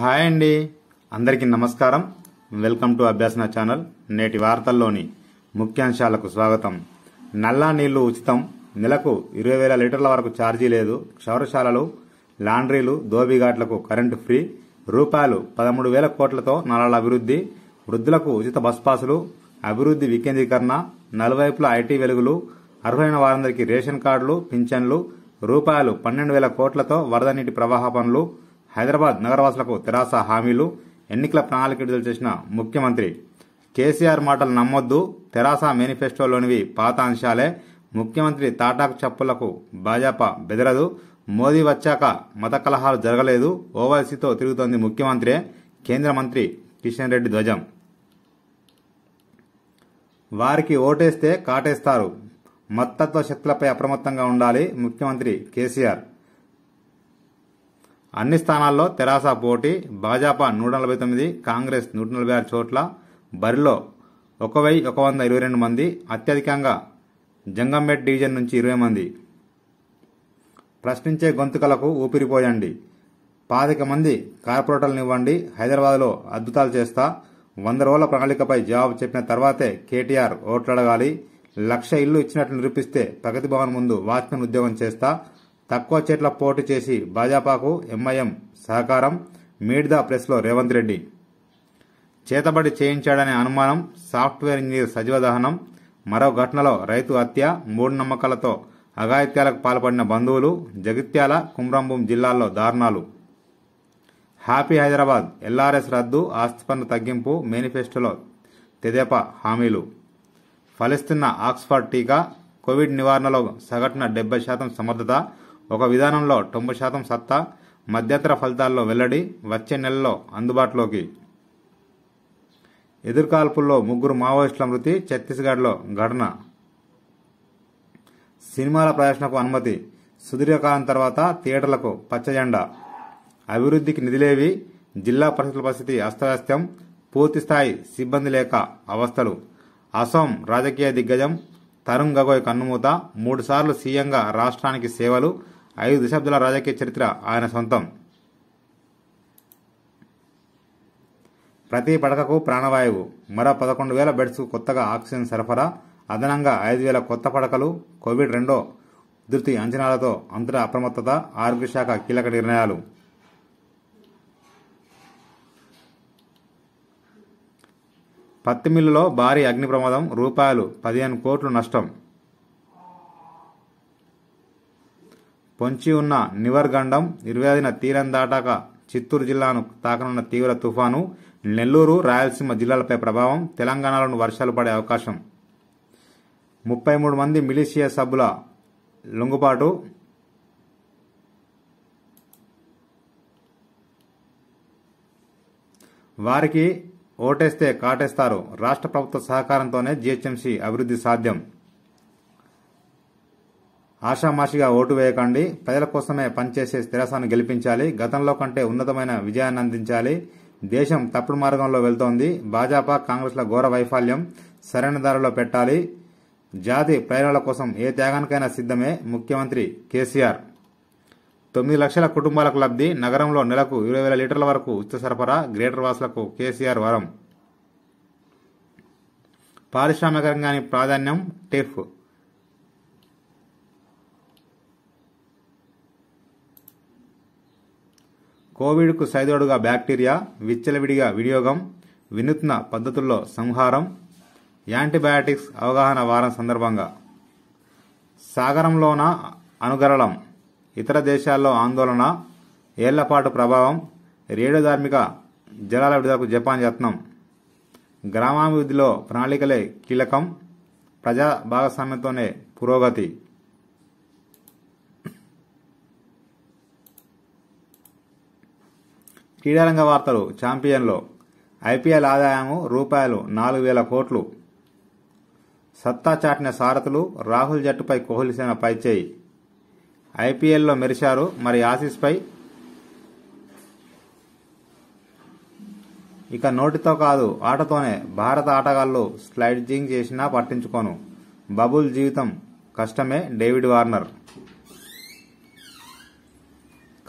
hi అండి అందరికీ నమస్కారం వెల్కమ్ టు అభ్యాసన ఛానల్ నేటి వార్తల్లోని ముఖ్యాంశాలకు స్వాగతం నల్లా నీళ్లు ఉచితం నెలకు ఇరవై వేల లీటర్ల వరకు ఛార్జీ లేదు క్షౌరశాలలు లాండ్రీలు దోబిఘాట్లకు కరెంటు ఫ్రీ రూపాయలు పదమూడు వేల కోట్లతో నలాల అభివృద్ధి వృద్ధులకు ఉచిత బస్ పాసులు అభివృద్ధి వికేంద్రీకరణ నలువైపుల ఐటీ వెలుగులు అర్హులైన వారందరికీ రేషన్ కార్డులు పింఛన్లు రూపాయలు పన్నెండు వేల కోట్లతో వరద నీటి ప్రవాహ పనులు హైదరాబాద్ నగరవాసులకు తెరాస హామీలు ఎన్నికల ప్రణాళిక విడుదల చేసిన ముఖ్యమంత్రి కేసీఆర్ మాటలు నమ్మొద్దు తెరాస మేనిఫెస్టోలోనివి పాత అంశాలే ముఖ్యమంత్రి తాటాకు చప్పులకు భాజపా బెదరదు మోదీ వచ్చాక మత కలహాలు జరగలేదు ఓవైసీతో తిరుగుతోంది ముఖ్యమంత్రి కేంద్ర మంత్రి కిషన్ రెడ్డి ధ్వజం వారికి ఓటేస్తే కాటేస్తారు మత్తత్వ శక్తులపై అప్రమత్తంగా ఉండాలి ముఖ్యమంత్రి కేసీఆర్ అన్ని స్థానాల్లో తెరాస పోటీ భాజపా నూట నలభై తొమ్మిది కాంగ్రెస్ నూట నలభై ఆరు చోట్ల బరిలో ఒక వెయ్యి ఒక వంద ఇరవై రెండు మంది అత్యధికంగా జంగంబెట్ డివిజన్ నుంచి ఇరవై మంది ప్రశ్నించే గొంతుకలకు ఊపిరిపోయండి పాతిక మంది కార్పొరేటర్లనివ్వండి హైదరాబాద్లో అద్భుతాలు చేస్తా వంద రోజుల ప్రణాళికపై జవాబు చెప్పిన తర్వాతే కేటీఆర్ ఓట్లడగాలి లక్ష ఇల్లు ఇచ్చినట్లు నిరూపిస్తే ప్రగతి భవన్ ముందు వాచ్మెన్ ఉద్యోగం చేస్తా తక్కువ చెట్ల పోటు చేసి భాజపాకు ఎంఐఎం సహకారం మీట్ ద ప్రెస్లో రేవంత్ రెడ్డి చేతబడి చేయించాడనే అనుమానం సాఫ్ట్వేర్ ఇంజనీర్ సజీవ దహనం మరో ఘటనలో రైతు హత్య నమ్మకాలతో అఘాయిత్యాలకు పాల్పడిన బంధువులు జగిత్యాల కుమ్రంభూం జిల్లాల్లో దారుణాలు హ్యాపీ హైదరాబాద్ ఎల్ఆర్ఎస్ రద్దు ఆస్తి పన్ను తగ్గింపు మేనిఫెస్టోలో తెదేప హామీలు ఫలిస్తున్న ఆక్స్ఫర్డ్ టీకా కోవిడ్ నివారణలో సగటున డెబ్బై శాతం సమర్థత ఒక విధానంలో తొంభై శాతం సత్తా మధ్యంతర ఫలితాల్లో వెల్లడి వచ్చే నెలలో అందుబాటులోకి ఎదుర్కాల్పుల్లో ముగ్గురు మావోయిస్టుల మృతి ఛత్తీస్గఢ్లో ఘటన సినిమాల ప్రదర్శనకు అనుమతి సుదీర్ఘకాలం తర్వాత థియేటర్లకు పచ్చజెండా అభివృద్ధికి నిధులేవి జిల్లా పరిస్థితుల పరిస్థితి అస్తవ్యస్తం పూర్తిస్థాయి సిబ్బంది లేక అవస్థలు అసోం రాజకీయ దిగ్గజం తరుణ్ గగోయ్ కన్నుమూత మూడుసార్లు సీఎంగా రాష్ట్రానికి సేవలు ఐదు దశాబ్దాల రాజకీయ చరిత్ర ఆయన సొంతం ప్రతి పడకకు ప్రాణవాయువు మరో పదకొండు వేల బెడ్స్కు కొత్తగా ఆక్సిజన్ సరఫరా అదనంగా ఐదు వేల కొత్త పడకలు కోవిడ్ రెండో ఉధృతి అంచనాలతో అంతటా అప్రమత్తత ఆరోగ్య శాఖ కీలక నిర్ణయాలు పత్తి మిల్లులో భారీ అగ్ని ప్రమాదం రూపాయలు పదిహేను కోట్లు నష్టం పొంచి ఉన్న నివర్ గండం తీరం దాటాక చిత్తూరు జిల్లాను తాకనున్న తీవ్ర తుఫాను నెల్లూరు రాయలసీమ జిల్లాలపై ప్రభావం తెలంగాణలోని వర్షాలు పడే అవకాశం ముప్పై మూడు మంది మిలిషియా సభ్యుల లొంగుపాటు వారికి ఓటేస్తే కాటేస్తారు రాష్ట్ర ప్రభుత్వ సహకారంతోనే జీహెచ్ఎంసీ అభివృద్ధి సాధ్యం ఆషామాషిగా ఓటు వేయకండి ప్రజల కోసమే పనిచేసే స్థిరాసాన్ని గెలిపించాలి గతంలో కంటే ఉన్నతమైన విజయాన్ని అందించాలి దేశం తప్పుడు మార్గంలో వెళ్తోంది భాజపా కాంగ్రెస్ల ఘోర వైఫల్యం సరైన దారిలో పెట్టాలి జాతి ప్రయోజనాల కోసం ఏ త్యాగానికైనా సిద్ధమే ముఖ్యమంత్రి కేసీఆర్ తొమ్మిది లక్షల కుటుంబాలకు లబ్ధి నగరంలో నెలకు ఇరవై వేల లీటర్ల వరకు ఉచిత సరఫరా గ్రేటర్ వాసులకు కేసీఆర్ వరం పారిశ్రామిక రంగానికి ప్రాధాన్యం టెఫ్ కోవిడ్కు సైదోడుగా బ్యాక్టీరియా విచ్చలవిడిగా వినియోగం వినూత్న పద్ధతుల్లో సంహారం యాంటీబయాటిక్స్ అవగాహన వారం సందర్భంగా సాగరంలోన అనుగరళం ఇతర దేశాల్లో ఆందోళన ఏళ్లపాటు ప్రభావం ధార్మిక జలాల విడుదలకు జపాన్ యత్నం గ్రామాభివృద్ధిలో ప్రణాళికలే కీలకం ప్రజా భాగస్వామ్యంతోనే పురోగతి క్రీడారంగ వార్తలు ఛాంపియన్లో ఐపీఎల్ ఆదాయము రూపాయలు నాలుగు వేల కోట్లు సత్తా చాటిన సారథులు రాహుల్ జట్టుపై సేన పైచేయి ఐపీఎల్లో మెరిశారు మరి ఆసీస్పై ఇక నోటితో కాదు ఆటతోనే భారత ఆటగాళ్లు స్లైడింగ్ చేసినా పట్టించుకోను బబుల్ జీవితం కష్టమే డేవిడ్ వార్నర్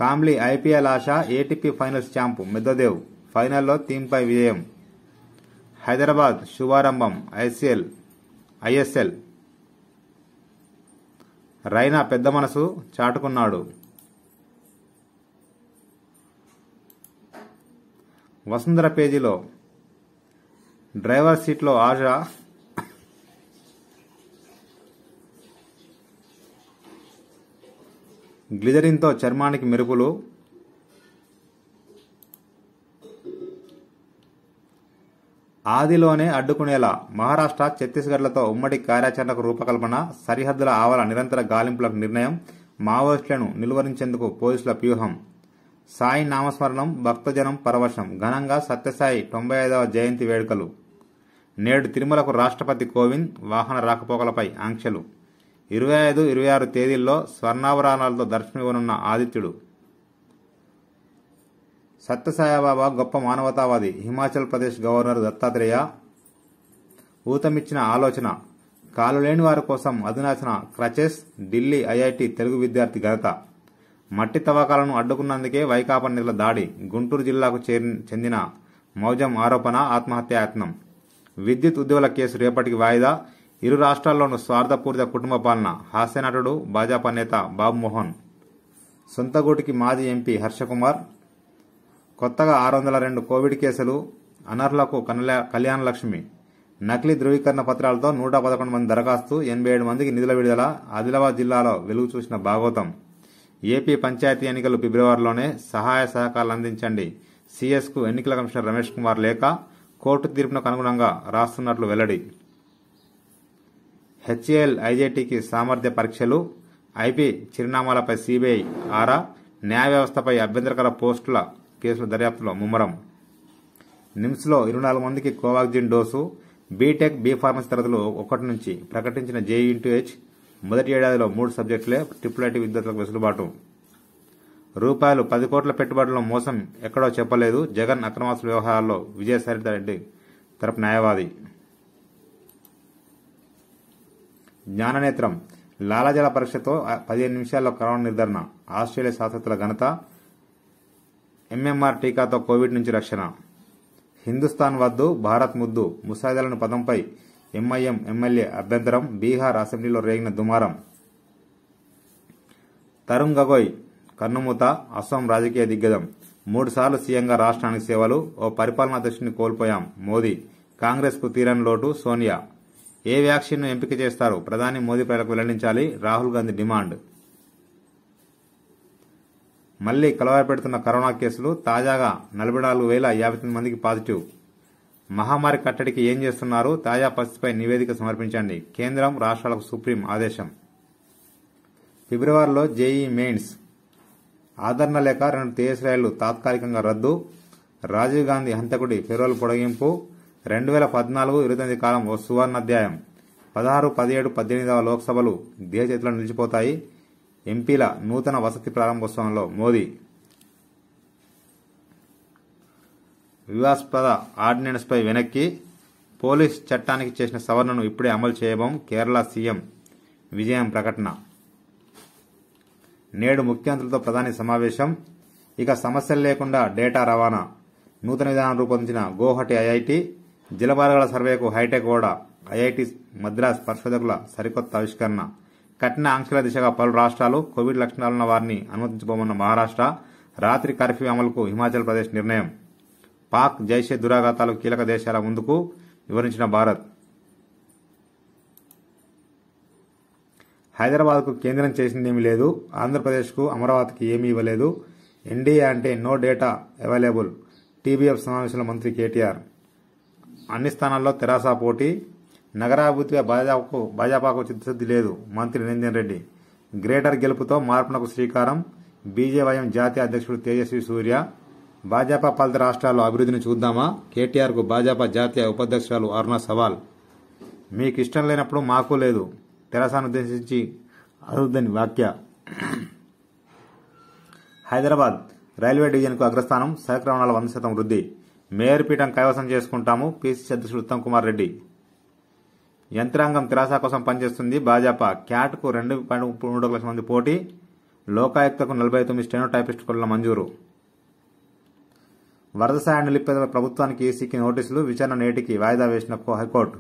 కామ్లీ ఐపీఎల్ ఆశ ఏటీపీ ఫైనల్స్ ఛాంపు మిద్దదేవ్ ఫైనల్లో థీమ్పై విజయం హైదరాబాద్ శుభారంభం ఐసీఎల్ ఐఎస్ఎల్ రైనా పెద్ద మనసు చాటుకున్నాడు వసుంధర పేజీలో డ్రైవర్ సీట్లో ఆశ గ్లిజరిన్తో చర్మానికి మెరుపులు ఆదిలోనే అడ్డుకునేలా మహారాష్ట్ర ఛత్తీస్గఢ్లతో ఉమ్మడి కార్యాచరణకు రూపకల్పన సరిహద్దుల ఆవల నిరంతర గాలింపులకు నిర్ణయం మావోయిస్టులను నిలువరించేందుకు పోలీసుల వ్యూహం సాయి నామస్మరణం భక్తజనం పరవశం ఘనంగా సత్యసాయి తొంభై ఐదవ జయంతి వేడుకలు నేడు తిరుమలకు రాష్ట్రపతి కోవింద్ వాహన రాకపోకలపై ఆంక్షలు ఇరవై ఐదు ఇరవై ఆరు తేదీల్లో స్వర్ణాభరణాలతో దర్శనమివ్వనున్న ఆదిత్యుడు సత్యసాయిబాబా గొప్ప మానవతావాది హిమాచల్ ప్రదేశ్ గవర్నర్ దత్తాత్రేయ ఊతమిచ్చిన ఆలోచన కాలు లేని వారి కోసం అధునాచన క్రచెస్ ఢిల్లీ ఐఐటి తెలుగు విద్యార్థి ఘనత మట్టి తవ్వకాలను అడ్డుకున్నందుకే వైకాపా నిధుల దాడి గుంటూరు జిల్లాకు చెందిన మౌజం ఆరోపణ ఆత్మహత్యాయత్నం విద్యుత్ ఉద్యోగుల కేసు రేపటికి వాయిదా ఇరు రాష్ట్రాల్లోనూ స్వార్థపూరిత కుటుంబ పాలన హాస్యనటుడు భాజపా నేత బాబుమోహన్ సొంతగూటికి మాజీ ఎంపీ హర్షకుమార్ కొత్తగా ఆరు వందల రెండు కోవిడ్ కేసులు అనర్హులకు కళ్యాణ లక్ష్మి నకిలీ ధృవీకరణ పత్రాలతో నూట పదకొండు మంది దరఖాస్తు ఎనభై ఏడు మందికి నిధుల విడుదల ఆదిలాబాద్ జిల్లాలో వెలుగు చూసిన భాగవతం ఏపీ పంచాయతీ ఎన్నికలు ఫిబ్రవరిలోనే సహాయ సహకారాలు అందించండి సీఎస్కు ఎన్నికల కమిషనర్ రమేష్ కుమార్ లేఖ కోర్టు తీర్పునకు అనుగుణంగా రాస్తున్నట్లు వెల్లడి హెచ్ఏఎల్ ఐజేటీకి సామర్థ్య పరీక్షలు ఐపీ చిరునామాలపై సిబిఐ ఆరా న్యాయ వ్యవస్థపై అభ్యంతరకర పోస్టుల కేసుల దర్యాప్తులో ముమ్మరం నిమ్స్లో ఇరవై నాలుగు మందికి Covaxin dose BTech B pharmacy తరగతులు ఒకటి నుంచి ప్రకటించిన హెచ్ మొదటి ఏడాదిలో మూడు సబ్జెక్టులే ట్రిపుల్ ఐటీ విద్యార్థులకు వెసులుబాటు రూపాయలు పది కోట్ల పెట్టుబడుల మోసం ఎక్కడో చెప్పలేదు జగన్ అక్రమాసుల వ్యవహారాల్లో విజయసాయిరెడ్డి తరపు న్యాయవాది జ్ఞాననేత్రం లాలాజల పరీక్షతో పదిహేను నిమిషాల్లో కరోనా నిర్ధారణ ఆస్ట్రేలియా శాస్త్రతల ఘనత ఎంఎంఆర్ టీకాతో కోవిడ్ నుంచి రక్షణ హిందుస్థాన్ వద్దు భారత్ ముద్దు ముసాయిదాలను పదంపై ఎంఐఎం ఎమ్మెల్యే అభ్యంతరం బీహార్ అసెంబ్లీలో రేగిన దుమారం తరుణ్ గగోయ్ కన్నుమూత అస్సోం రాజకీయ దిగ్గజం మూడుసార్లు సీఎంగా రాష్ట్రానికి సేవలు ఓ పరిపాలనా దృష్టిని కోల్పోయాం మోదీ కాంగ్రెస్కు తీరని లోటు సోనియా ఏ వ్యాక్సిన్ను ఎంపిక చేస్తారు ప్రధాని మోదీ ప్రజలకు వెల్లడించాలి రాహుల్ గాంధీ డిమాండ్ మళ్లీ పెడుతున్న కరోనా కేసులు తాజాగా నలభై నాలుగు వేల యాభై తొమ్మిది మందికి పాజిటివ్ మహమ్మారి కట్టడికి ఏం చేస్తున్నారు తాజా పరిస్థితిపై నివేదిక సమర్పించండి కేంద్రం రాష్ట్రాలకు సుప్రీం ఆదేశం ఫిబ్రవరిలో జేఈ మెయిన్స్ ఆదరణ లేక రెండు తేజస్ రైళ్లు తాత్కాలికంగా రద్దు రాజీవ్ గాంధీ హంతకుడి ఫిరోల్ పొడిగింపు రెండు వేల పద్నాలుగు ఇరవై తొమ్మిది కాలం ఓ సువర్ణాధ్యాయం పదహారు పదిహేడు పద్దెనిమిదవ లోక్సభలు దేశ చేతిలో నిలిచిపోతాయి ఎంపీల నూతన వసతి ప్రారంభోత్సవంలో మోదీ వివాస్పద ఆర్డినెన్స్పై వెనక్కి పోలీస్ చట్టానికి చేసిన సవరణను ఇప్పుడే అమలు చేయబం కేరళ సీఎం విజయం ప్రకటన నేడు ముఖ్యమంత్రులతో ప్రధాని సమావేశం ఇక సమస్యలు లేకుండా డేటా రవాణా నూతన విధానం రూపొందించిన గోహటి ఐఐటి జలపారగల సర్వేకు హైటెక్ ఓడా ఐఐటి మద్రాస్ పరిశోధకుల సరికొత్త ఆవిష్కరణ కఠిన ఆంక్షల దిశగా పలు రాష్ట్రాలు కోవిడ్ లక్షణాలున్న వారిని అనుమతించబోమన్న మహారాష్ట్ర రాత్రి కర్ఫ్యూ అమలుకు హిమాచల్ ప్రదేశ్ నిర్ణయం పాక్ జైషే దురాఘాతాలు కీలక దేశాల ముందుకు వివరించిన భారత్ హైదరాబాద్కు కేంద్రం చేసిందేమీ లేదు ఆంధ్రప్రదేశ్కు అమరావతికి ఏమీ ఇవ్వలేదు ఎన్డీఏ అంటే నో డేటా అవైలబుల్ టీబీఎఫ్ సమావేశంలో మంత్రి కేటీఆర్ అన్ని స్థానాల్లో తెరాస పోటీ నగరాభివృద్ధిగా భాజపాకు భాజపాకు చిత్తశుద్ధి లేదు మంత్రి నిరంజన్ రెడ్డి గ్రేటర్ గెలుపుతో మార్పునకు శ్రీకారం బీజేవైఎం జాతీయ అధ్యక్షుడు తేజస్వి సూర్య భాజపా పాలిత రాష్ట్రాల్లో అభివృద్ధిని చూద్దామా కేటీఆర్కు భాజపా జాతీయ ఉపాధ్యక్షురాలు అరుణ సవాల్ మీకు ఇష్టం లేనప్పుడు మాకు లేదు తెరాసాను ఉద్దేశించి అదుద్దని వాక్య హైదరాబాద్ రైల్వే డివిజన్కు అగ్రస్థానం సహకరణాల వంద శాతం వృద్ధి మేయర్ పీఠం కైవసం చేసుకుంటాము పీసీసీ అధ్యక్షుడు ఉత్తమ్ కుమార్ రెడ్డి యంత్రాంగం తెరాస కోసం పనిచేస్తుంది భాజపా క్యాట్కు రెండు పాయింట్ మూడు లక్షల మంది పోటీ లోకాయుక్తకు నలభై తొమ్మిది స్టేనో టైపిస్ట్ కొల్ల మంజూరు వరద సాయం నిలిపేద ప్రభుత్వానికి ఈసీకి నోటీసులు విచారణ నేటికి వాయిదా వేసిన హైకోర్టు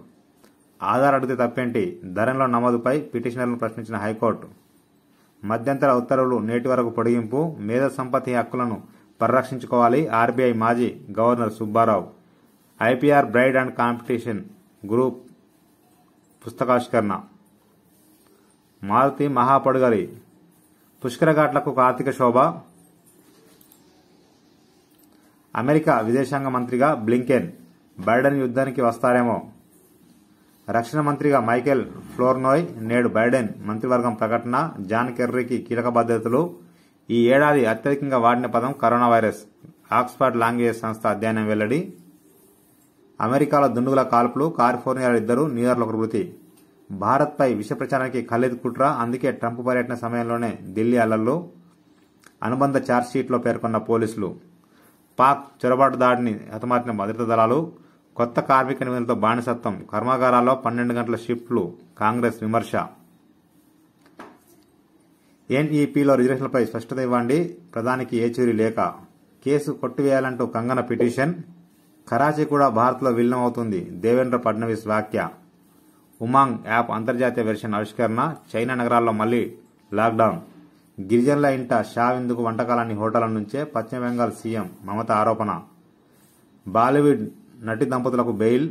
ఆధార్ అడిగితే తప్పేంటి ధరలో నమోదుపై పిటిషనర్లను ప్రశ్నించిన హైకోర్టు మధ్యంతర ఉత్తర్వులు నేటి వరకు పొడిగింపు మేధ సంపత్తి హక్కులను పరిరక్షించుకోవాలి ఆర్బీఐ మాజీ governor Subbarao IPR bride and competition group పుస్తకాష్కరణ మారుతి మహాపడుగలి పుష్కరఘాట్లకు కార్తీక శోభ అమెరికా విదేశాంగ మంత్రిగా బ్లింకెన్ బైడెన్ యుద్ధానికి వస్తారేమో రక్షణ మంత్రిగా మైకేల్ ఫ్లోర్నోయ్ నేడు బైడెన్ మంత్రివర్గం ప్రకటన జాన్ కెర్రీకి కీలక బాధ్యతలు ఈ ఏడాది అత్యధికంగా వాడిన పదం కరోనా వైరస్ ఆక్స్ఫర్డ్ లాంగ్వేజ్ సంస్థ అధ్యయనం వెల్లడి అమెరికాలో దుండుగుల కాల్పులు కాలిఫోర్నియా ఇద్దరు న్యూయార్క్లో మృతి భారత్పై విష ప్రచారానికి ఖలీద్ కుట్ర అందుకే ట్రంప్ పర్యటన సమయంలోనే ఢిల్లీ అల్లర్లు అనుబంధ ఛార్జ్షీట్లో పేర్కొన్న పోలీసులు పాక్ చొరబాటు దాడిని హతమార్చిన భద్రతా దళాలు కొత్త కార్మిక నిబంధనలతో బానిసత్వం కర్మాగారాల్లో పన్నెండు గంటల షిఫ్ట్లు కాంగ్రెస్ విమర్శ ఎన్ఈపిలో e రిజర్వేషన్లపై స్పష్టత ఇవ్వండి ప్రధానికి ఏచూరి లేక కేసు కొట్టివేయాలంటూ కంగన పిటిషన్ కరాచీ కూడా భారత్లో విలీనం అవుతుంది దేవేంద్ర ఫడ్నవీస్ వ్యాఖ్య ఉమాంగ్ యాప్ అంతర్జాతీయ వెర్షన్ ఆవిష్కరణ చైనా నగరాల్లో మళ్లీ లాక్డౌన్ గిరిజనుల ఇంట షా విందుకు వంటకాలని హోటల్ నుంచే పశ్చిమ బెంగాల్ సీఎం మమత ఆరోపణ బాలీవుడ్ నటి దంపతులకు బెయిల్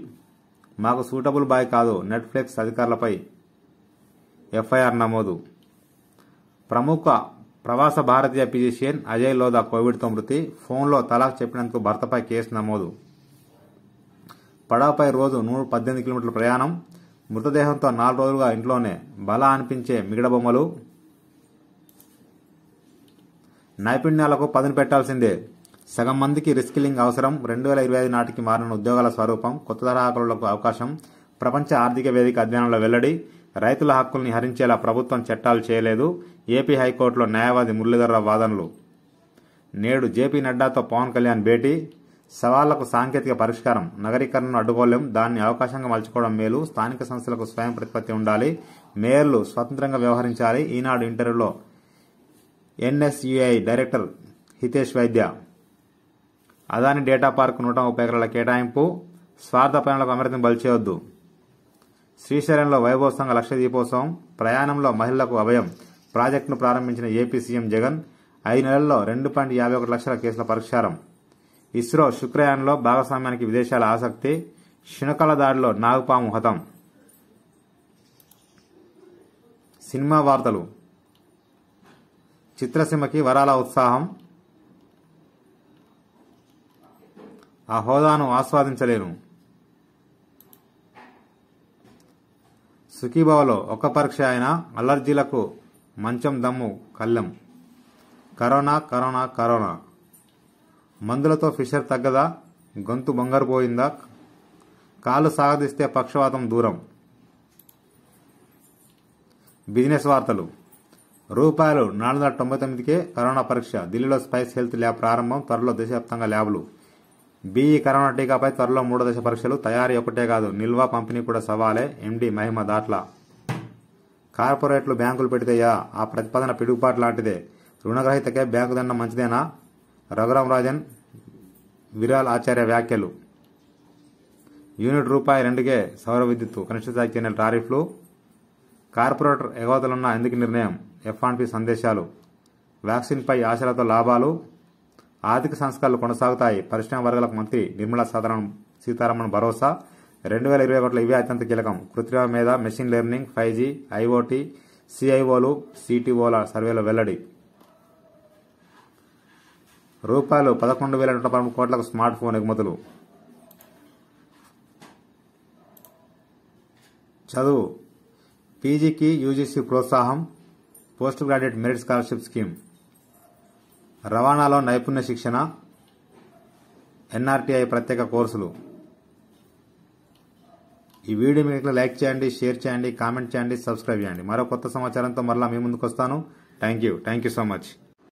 మాకు సూటబుల్ బాయ్ కాదు నెట్ఫ్లిక్స్ అధికారులపై ఎఫ్ఐఆర్ నమోదు ప్రముఖ ప్రవాస భారతీయ ఫిజిషియన్ అజయ్ లోదా కోవిడ్తో మృతి ఫోన్లో తలాక్ చెప్పినందుకు భర్తపై కేసు నమోదు పడవపై రోజు నూట పద్దెనిమిది కిలోమీటర్ల ప్రయాణం మృతదేహంతో నాలుగు రోజులుగా ఇంట్లోనే బల అనిపించే మిగడబొమ్మలు నైపుణ్యాలకు పదును పెట్టాల్సిందే సగం మందికి రిస్కిలింగ్ అవసరం రెండు వేల ఇరవై ఐదు నాటికి మారిన ఉద్యోగాల స్వరూపం కొత్త తరహాకులకు అవకాశం ప్రపంచ ఆర్థిక వేదిక అధ్యయనంలో వెల్లడి రైతుల హక్కుల్ని హరించేలా ప్రభుత్వం చట్టాలు చేయలేదు ఏపీ హైకోర్టులో న్యాయవాది మురళీధరరావు వాదనలు నేడు జేపీ నడ్డాతో పవన్ కళ్యాణ్ భేటీ సవాళ్లకు సాంకేతిక పరిష్కారం నగరీకరణను అడ్డుకోలేం దాన్ని అవకాశంగా మలుచుకోవడం మేలు స్థానిక సంస్థలకు స్వయం ప్రతిపత్తి ఉండాలి మేయర్లు స్వతంత్రంగా వ్యవహరించాలి ఈనాడు ఇంటర్వ్యూలో ఎన్ఎస్యుఐ డైరెక్టర్ హితేష్ వైద్య అదాని డేటా పార్క్ నూట ముప్పై ఎకరాల కేటాయింపు స్వార్థ పనులకు అమృతం బలిచేయొద్దు శ్రీశైలంలో వైభవసంగా లక్ష దీపోత్సవం ప్రయాణంలో మహిళలకు అభయం ప్రాజెక్టును ప్రారంభించిన ఏపీ సీఎం జగన్ ఐదు నెలల్లో రెండు పాయింట్ యాభై ఒకటి లక్షల కేసుల పరిష్కారం ఇస్రో శుక్రయాన్లో భాగస్వామ్యానికి విదేశాల ఆసక్తి శునకల దాడిలో నాగుపాము హతం సినిమా వార్తలు చిత్రసీమకి వరాల ఉత్సాహం ఆ హోదాను ఆస్వాదించలేను సుఖీభావలో ఒక్క పరీక్ష అయిన అలర్జీలకు మంచం దమ్ము కళ్ళెం కరోనా కరోనా కరోనా మందులతో ఫిషర్ తగ్గదా గొంతు బొంగరిపోయిందా కాలు సాగదీస్తే పక్షవాతం దూరం బిజినెస్ వార్తలు రూపాయలు నాలుగు వందల తొంభై తొమ్మిదికే కరోనా పరీక్ష ఢిల్లీలో స్పైస్ హెల్త్ ల్యాబ్ ప్రారంభం త్వరలో దేశవ్యాప్తంగా ల్యాబ్లు బీఈ కరోనా టీకాపై త్వరలో మూడో దశ పరీక్షలు తయారీ ఒకటే కాదు నిల్వ పంపిణీ కూడా సవాలే ఎండీ మహిమ దాట్ల కార్పొరేట్లు బ్యాంకులు పెడితేయా ఆ ప్రతిపాదన పిడుగుపాటు లాంటిదే రుణగ్రహీతకే బ్యాంకు దండం మంచిదేనా రఘురామరాజన్ విరాల్ ఆచార్య వ్యాఖ్యలు యూనిట్ రూపాయి రెండుకే సౌర విద్యుత్ కనిష్ట నెల టారిఫ్లు కార్పొరేటర్ ఎగవతలున్న ఎందుకు నిర్ణయం ఎఫ్ఆన్పి సందేశాలు వ్యాక్సిన్పై ఆశలతో లాభాలు ఆర్థిక సంస్కరణలు కొనసాగుతాయి పరిశ్రమ వర్గాలకు మంత్రి నిర్మలా సీతారామన్ సీతారామన్ భరోసా రెండు వేల ఇరవై ఒకటిలో ఇవే అత్యంత కీలకం కృత్రిమ మీద machine learning five G IoT సిఐఓలు సిటీఓల సర్వేలో వెల్లడి రూపాయలు పదకొండు వేల నూట పదమూడు కోట్లకు స్మార్ట్ ఫోన్ ఎగుమతులు చదువు పీజీకి యూజీసీ ప్రోత్సాహం post graduate merit scholarship scheme రవాణాలో నైపుణ్య శిక్షణ ఎన్ఆర్టీఐ ప్రత్యేక కోర్సులు ఈ వీడియో మీకు లైక్ చేయండి షేర్ చేయండి కామెంట్ చేయండి సబ్స్క్రైబ్ చేయండి మరో కొత్త సమాచారంతో మరలా మీ ముందుకు వస్తాను thank you thank you so much